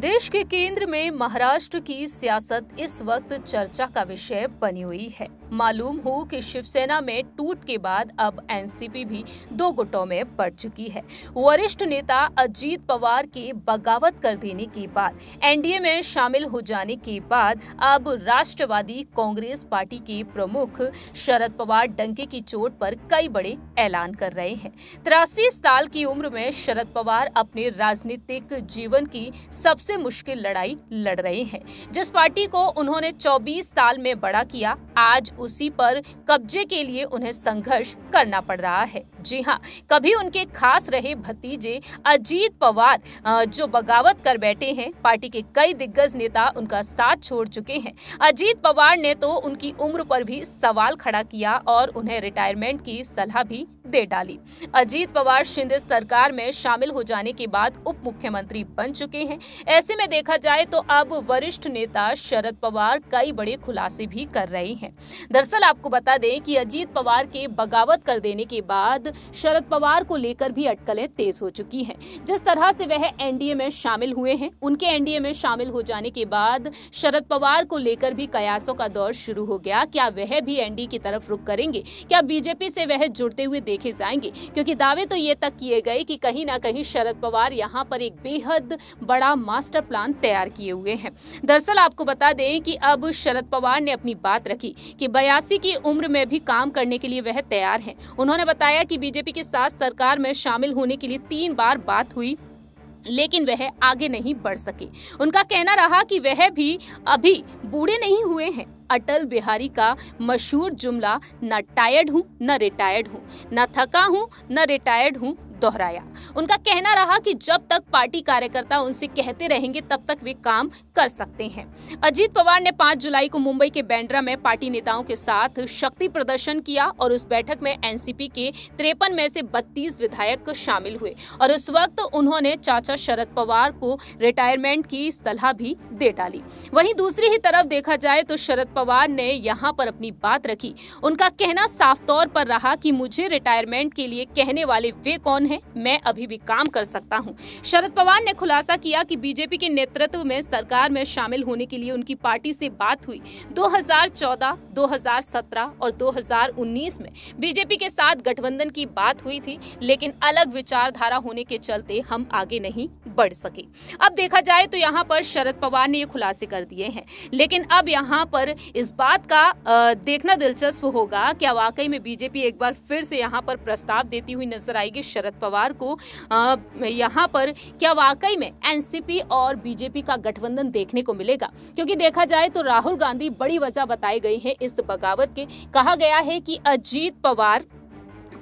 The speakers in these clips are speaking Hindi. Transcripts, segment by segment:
देश के केंद्र में महाराष्ट्र की सियासत इस वक्त चर्चा का विषय बनी हुई है मालूम हो कि शिवसेना में टूट के बाद अब एनसीपी भी दो गुटों में बढ़ चुकी है वरिष्ठ नेता अजीत पवार के बगावत कर देने के बाद एनडीए में शामिल हो जाने के बाद अब राष्ट्रवादी कांग्रेस पार्टी के प्रमुख शरद पवार डंके की चोट पर कई बड़े ऐलान कर रहे हैं तिरासी साल की उम्र में शरद पवार अपने राजनीतिक जीवन की सबसे मुश्किल मुश्किल लड़ाई लड़ रहे हैं जिस पार्टी को उन्होंने 24 साल में बड़ा किया आज उसी पर कब्जे के लिए उन्हें संघर्ष करना पड़ रहा है जी हाँ कभी उनके खास रहे भतीजे अजीत पवार जो बगावत कर बैठे हैं पार्टी के कई दिग्गज नेता उनका साथ छोड़ चुके हैं अजीत पवार ने तो उनकी उम्र पर भी सवाल खड़ा किया और उन्हें रिटायरमेंट की सलाह भी दे डाली अजीत पवार शिंदे सरकार में शामिल हो जाने के बाद उप मुख्यमंत्री बन चुके हैं ऐसे में देखा जाए तो अब वरिष्ठ नेता शरद पवार कई बड़े खुलासे भी कर रहे हैं दरअसल आपको बता दें कि अजीत पवार के बगावत कर देने के बाद शरद पवार को लेकर भी अटकलें तेज हो चुकी हैं जिस तरह से वह एनडीए में शामिल हुए हैं उनके एनडीए में शामिल हो जाने के बाद शरद पवार को लेकर भी कयासों का दौर शुरू हो गया क्या वह भी एनडीए की तरफ रुख करेंगे क्या बीजेपी से वह जुड़ते हुए देखे जाएंगे क्योंकि दावे तो ये तक किए गए कि कहीं ना कहीं शरद पवार यहाँ पर एक बेहद बड़ा मास मास्टर प्लान तैयार किए हुए हैं दरअसल आपको बता दें कि अब शरद पवार ने अपनी बात रखी कि बयासी की उम्र में भी काम करने के लिए वह तैयार हैं उन्होंने बताया कि बीजेपी के साथ सरकार में शामिल होने के लिए तीन बार बात हुई लेकिन वह आगे नहीं बढ़ सके उनका कहना रहा कि वह भी अभी बूढ़े नहीं हुए हैं अटल बिहारी का मशहूर जुमला न टायर्ड हूँ न रिटायर्ड हूँ न थका हूँ न रिटायर्ड हूँ दोहराया उनका कहना रहा कि जब तक पार्टी कार्यकर्ता उनसे कहते रहेंगे तब तक वे काम कर सकते हैं अजीत पवार ने 5 जुलाई को मुंबई के बैंड्रा में पार्टी नेताओं के साथ शक्ति प्रदर्शन किया और उस बैठक में एनसीपी के तिरपन में से बत्तीस विधायक शामिल हुए और उस वक्त उन्होंने चाचा शरद पवार को रिटायरमेंट की सलाह भी दे डाली वही दूसरी ही तरफ देखा जाए तो शरद पवार ने यहाँ पर अपनी बात रखी उनका कहना साफ तौर पर रहा की मुझे रिटायरमेंट के लिए कहने वाले वे कौन है मैं अभी भी काम कर सकता हूँ शरद पवार ने खुलासा किया कि बीजेपी के नेतृत्व में सरकार में शामिल होने के लिए उनकी पार्टी से बात हुई 2014, 2017 और 2019 में बीजेपी के साथ गठबंधन की बात हुई थी लेकिन अलग विचारधारा होने के चलते हम आगे नहीं बढ़ सके अब देखा जाए तो यहाँ पर शरद पवार ने ये खुलासे कर दिए हैं लेकिन अब यहाँ पर इस बात का देखना दिलचस्प होगा क्या वाकई में बीजेपी एक बार फिर से यहाँ पर प्रस्ताव देती हुई नजर आएगी शरद पवार को यहाँ पर क्या वाकई में एनसीपी और बीजेपी का गठबंधन देखने को मिलेगा क्योंकि देखा जाए तो राहुल गांधी बड़ी वजह बताई गई है इस बगावत के कहा गया है कि अजीत पवार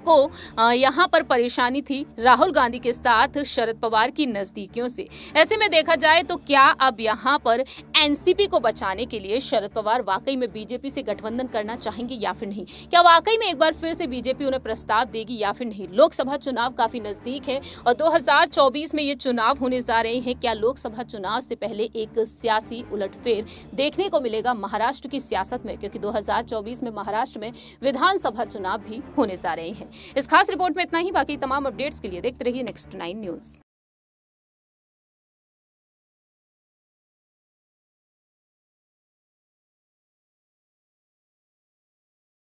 को यहाँ पर परेशानी थी राहुल गांधी के साथ शरद पवार की नजदीकियों से ऐसे में देखा जाए तो क्या अब यहाँ पर एनसीपी को बचाने के लिए शरद पवार वाकई में बीजेपी से गठबंधन करना चाहेंगे या फिर नहीं क्या वाकई में एक बार फिर से बीजेपी उन्हें प्रस्ताव देगी या फिर नहीं लोकसभा चुनाव काफी नजदीक है और 2024 में ये चुनाव होने जा रहे हैं क्या लोकसभा चुनाव से पहले एक सियासी उलटफेर देखने को मिलेगा महाराष्ट्र की सियासत में क्योंकि दो में महाराष्ट्र में विधानसभा चुनाव भी होने जा रहे हैं इस खास रिपोर्ट में इतना ही बाकी तमाम अपडेट्स के लिए देखते रहिए नेक्स्ट नाइन न्यूज